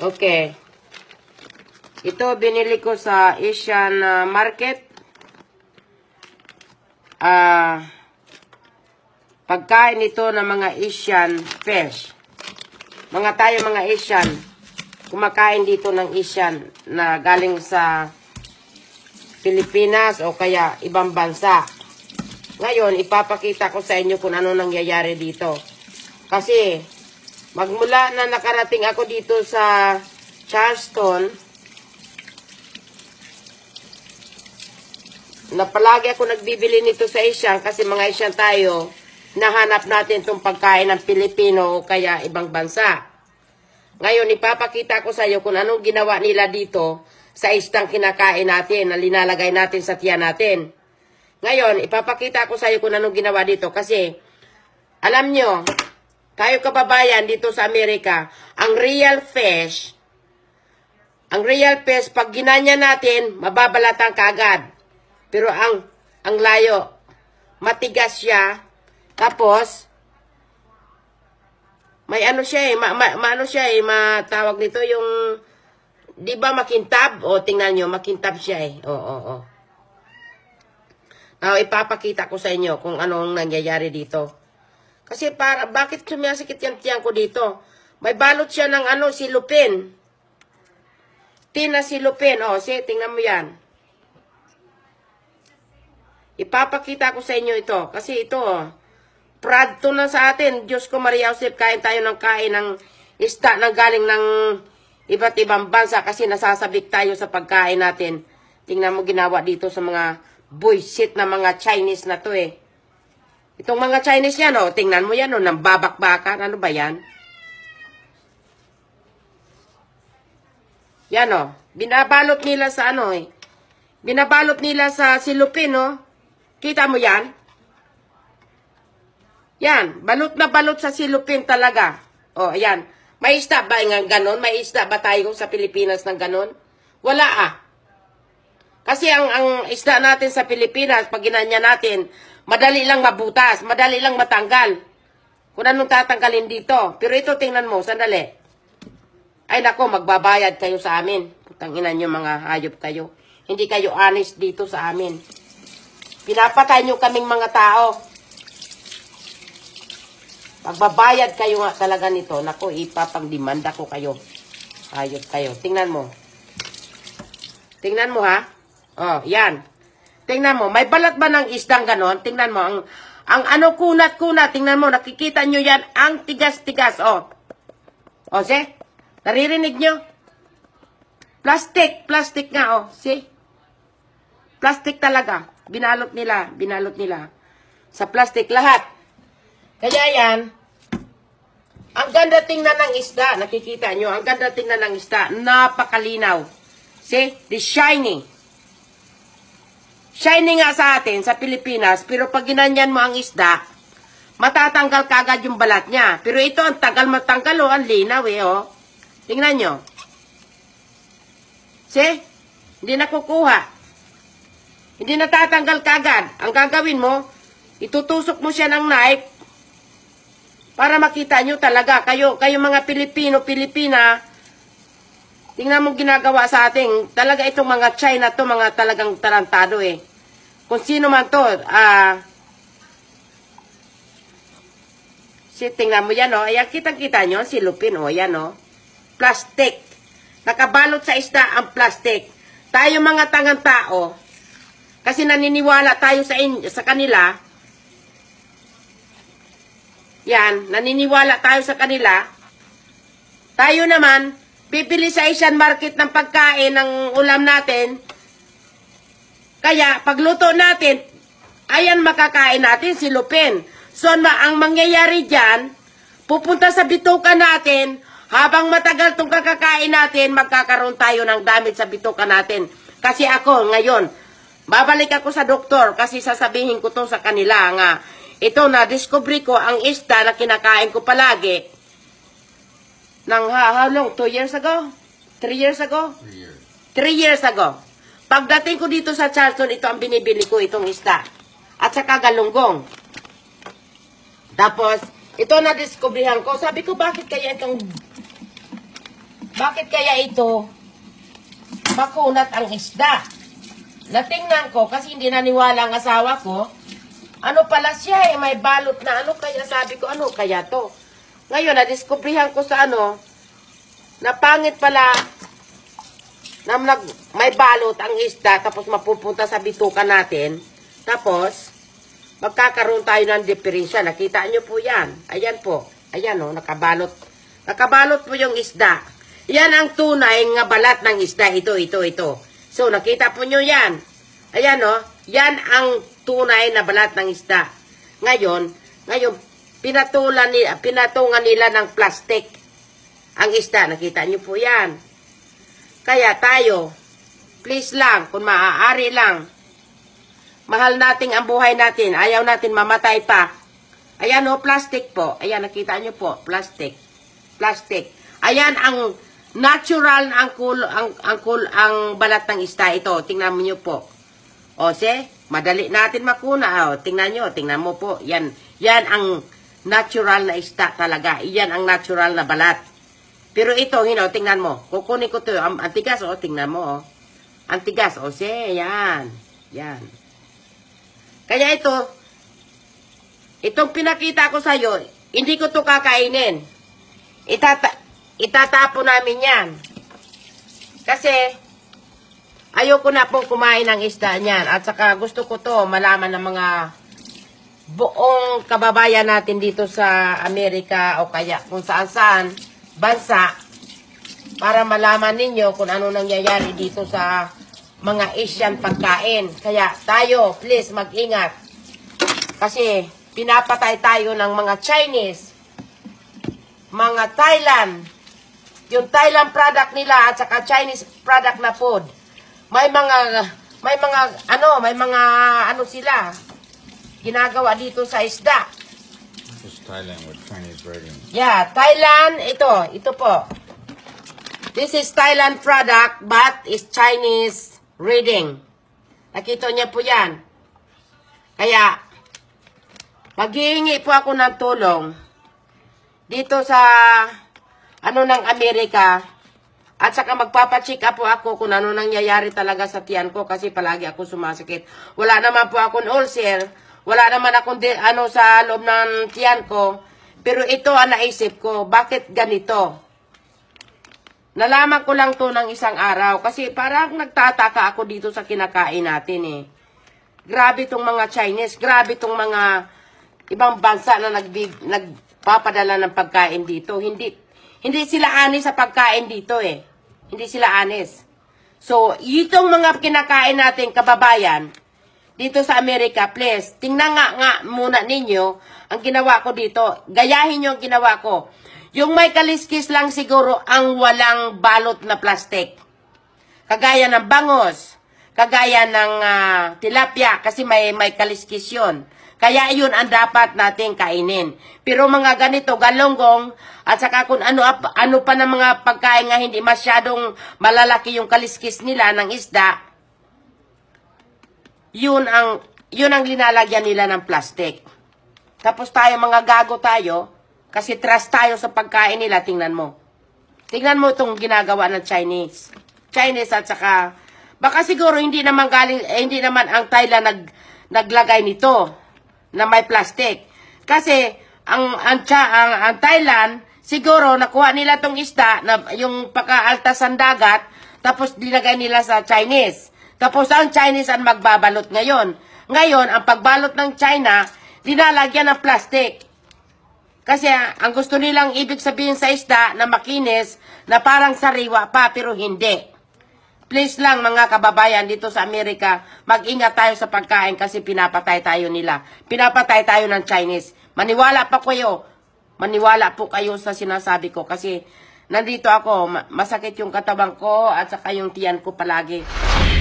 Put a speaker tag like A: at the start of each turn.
A: Okay. Ito binili ko sa Asian uh, market. Ah uh, pagkain ito ng mga Asian fish. Mga tayo mga Asian kumakain dito ng Asian na galing sa Pilipinas o kaya ibang bansa. Ngayon, ipapakita ko sa inyo kung ano nangyayari dito. Kasi Magmula na nakarating ako dito sa Charleston, na palagi ako nagbibili nito sa Asian kasi mga Asian tayo, nahanap natin itong pagkain ng Pilipino o kaya ibang bansa. Ngayon, ipapakita ko sa iyo kung anong ginawa nila dito sa istang kinakain natin na linalagay natin sa tiyan natin. Ngayon, ipapakita ko sa iyo kung anong ginawa dito kasi alam nyo, kayo kababayan dito sa Amerika, ang real fish, ang real fish, pag ginanya natin, mababalatan kaagad. Pero ang, ang layo, matigas siya, tapos, may ano siya eh, ma, ma, ma ano siya eh, matawag nito yung, di ba makintab? O, tingnan nyo, makintab siya eh. Oo, oo, oo. Now, ipapakita ko sa inyo kung anong nangyayari dito. Kasi para, bakit sumasakit yung tiyan ko dito? May balot siya ng ano, si Lupin. Tina si Lupin. O, oh, si, tingnan mo yan. Ipapakita ko sa inyo ito. Kasi ito, o, oh, prad to na sa atin. Diyos ko, Maria Joseph, kain tayo ng kain ng isda ng galing ng iba't ibang bansa kasi nasasabik tayo sa pagkain natin. Tingnan mo ginawa dito sa mga bullshit na mga Chinese na to eh. Itong mga Chinese yan, oh, tingnan mo yan, oh, nang Ano ba yan? Yan, oh. Binabalot nila sa ano, eh. Binabalot nila sa silupin, oh. Kita mo yan? Yan, balot na balot sa silupin talaga. Oh, ayan. May isda ba nga ganon? May isda ba tayo sa Pilipinas ng ganon? Wala ah. Kasi ang, ang isda natin sa Pilipinas, pag ginanya natin, madali lang mabutas, madali lang matanggal. Kung anong tatanggalin dito. Pero ito, tingnan mo, sandali. Ay nako, magbabayad kayo sa amin. Putang ina nyo mga hayop kayo. Hindi kayo honest dito sa amin. Pinapatay nyo kaming mga tao. Pagbabayad kayo nga talaga nito, nako, ipapangdimanda ko kayo. Hayop kayo. Tingnan mo. Tingnan mo ha. Oh, yan. Tingnan mo, may balat ba ng isdang ganon? Tingnan mo, ang, ang ano kunat-kunat, tingnan mo, nakikita nyo yan, ang tigas-tigas, oh. Oh, see? Naririnig nyo? Plastic, plastic nga, oh, see? Plastic talaga. Binalot nila, binalot nila. Sa plastic, lahat. Kaya yan, ang ganda tingnan ng isda, nakikita nyo, ang ganda tingnan ng isda, napakalinaw. See? The shiny. Shiny nga sa atin, sa Pilipinas, pero pag ginanyan mo ang isda, matatanggal kagad yung balat niya. Pero ito, ang tagal matanggal, oh, ang linaw, eh, oh. Tingnan nyo. See? Hindi nakukuha. Hindi natatanggal kagad. Ang gagawin mo, itutusok mo siya ng knife para makita nyo talaga. Kayo, kayo mga Pilipino, Pilipina, tingnan mo ginagawa sa ating, talaga itong mga China to, mga talagang tarantado eh. Kung sino man to, ah, uh, si, tingnan mo yan, oh. Ayan, kitang-kita nyo, si Lupin, oh, yan, oh. Plastic. Nakabalot sa isda ang plastic. Tayo mga tangang tao, kasi naniniwala tayo sa, in, sa kanila, yan, naniniwala tayo sa kanila, tayo naman, bibili sa Asian market ng pagkain ng ulam natin, kaya pagluto natin, ayan makakain natin si Lupin. So ang mangyayari dyan, pupunta sa bituka natin, habang matagal itong kakakain natin, magkakaroon tayo ng damage sa bituka natin. Kasi ako ngayon, babalik ako sa doktor kasi sasabihin ko to sa kanila nga, ito na, discovery ko ang isda na kinakain ko palagi. Nang ha, how long? Two years ago? Three years ago? Three years. Three years ago. Pagdating ko dito sa Charlton, ito ang binibili ko, itong isda. At saka galunggong. Tapos, ito na diskubrihan ko. Sabi ko, bakit kaya itong... Bakit kaya ito makunat ang isda? Natingnan ko, kasi hindi naniwala ang asawa ko, ano pala siya eh, may balot na ano kaya sabi ko, ano kaya to? Ngayon, na nadiskubrihan ko sa ano, na pangit pala na nag, may balot ang isda, tapos mapupunta sa bituka natin. Tapos, magkakaroon tayo ng diferensya. Nakita nyo po yan. Ayan po. Ayan o, oh, nakabalot. Nakabalot po yung isda. Yan ang tunay nga balat ng isda. Ito, ito, ito. So, nakita po nyo yan. Ayan o, oh, yan ang tunay na balat ng isda. Ngayon, ngayon, pinatulan ni, pinatungan nila ng plastic ang isda. Nakita nyo po yan. Kaya tayo, please lang, kung maaari lang, mahal natin ang buhay natin, ayaw natin mamatay pa. Ayan o, oh, plastic po. Ayan, nakita nyo po, plastic. Plastic. Ayan ang natural ang cool, ang, ang, cool, ang balat ng ista. Ito, tingnan mo nyo po. O, see? Madali natin makuna. O, tingnan nyo, tingnan mo po. Yan, yan ang natural na ista talaga. Yan ang natural na balat. Pero ito, you know, tingnan mo. Kukunin ko to. Ang, antigas, tigas, oh, tingnan mo, oh. Antigas, tigas, oh, siya, yan. Yan. Kaya ito, itong pinakita ko sa'yo, hindi ko to kakainin. Itata itatapo namin yan. Kasi, ayoko na pong kumain ng isda niyan. At saka gusto ko to malaman ng mga buong kababayan natin dito sa Amerika o kaya kung saan-saan bansa para malaman ninyo kung ano nangyayari dito sa mga Asian pagkain. Kaya tayo, please, mag-ingat. Kasi pinapatay tayo ng mga Chinese, mga Thailand, yung Thailand product nila at saka Chinese product na food. May mga, may mga, ano, may mga, ano sila, ginagawa dito sa isda. This is Thailand with Chinese version. Yeah, Thailand. Ito, ito po. This is Thailand product but it's Chinese reading. Nakita niya po yan. Kaya, maghihingi po ako ng tulong dito sa ano ng Amerika at saka magpapacheck up po ako kung ano nangyayari talaga sa tiyan ko kasi palagi ako sumasakit. Wala naman po akong ulcer. Wala naman akong di, ano sa loob ng tiyan ko. Pero ito ang naisip ko, bakit ganito? Nalaman ko lang to ng isang araw kasi parang nagtataka ako dito sa kinakain natin eh. Grabe tong mga Chinese, grabe tong mga ibang bansa na nagbig, nagpapadala ng pagkain dito. Hindi hindi sila anis sa pagkain dito eh. Hindi sila anis. So, itong mga kinakain natin, kababayan, dito sa Amerika, please, tingnan nga nga muna ninyo ang ginawa ko dito. Gayahin nyo ang ginawa ko. Yung may kaliskis lang siguro ang walang balot na plastic. Kagaya ng bangos, kagaya ng uh, tilapia, kasi may, may kaliskis yun. Kaya yun ang dapat nating kainin. Pero mga ganito, galonggong, at saka kung ano, ano pa ng mga pagkain nga hindi masyadong malalaki yung kaliskis nila ng isda, yun ang, yun ang linalagyan nila ng plastic. Tapos tayo, mga gago tayo, kasi trust tayo sa pagkain nila, tingnan mo. Tingnan mo itong ginagawa ng Chinese. Chinese at saka, baka siguro hindi naman, galing, eh, hindi naman ang Thailand nag, naglagay nito na may plastic. Kasi, ang, ang, ang, ang Thailand, siguro nakuha nila tong isda, na, yung paka-altas dagat, tapos linagay nila sa Chinese. Tapos ang Chinese ang magbabalot ngayon. Ngayon, ang pagbalot ng China, dinalagyan ng plastic. Kasi ang gusto nilang ibig sabihin sa isda na makinis na parang sariwa pa pero hindi. Please lang mga kababayan dito sa Amerika, mag-ingat tayo sa pagkain kasi pinapatay tayo nila. Pinapatay tayo ng Chinese. Maniwala pa kayo. Maniwala po kayo sa sinasabi ko kasi nandito ako, masakit yung katawan ko at saka yung tiyan ko palagi.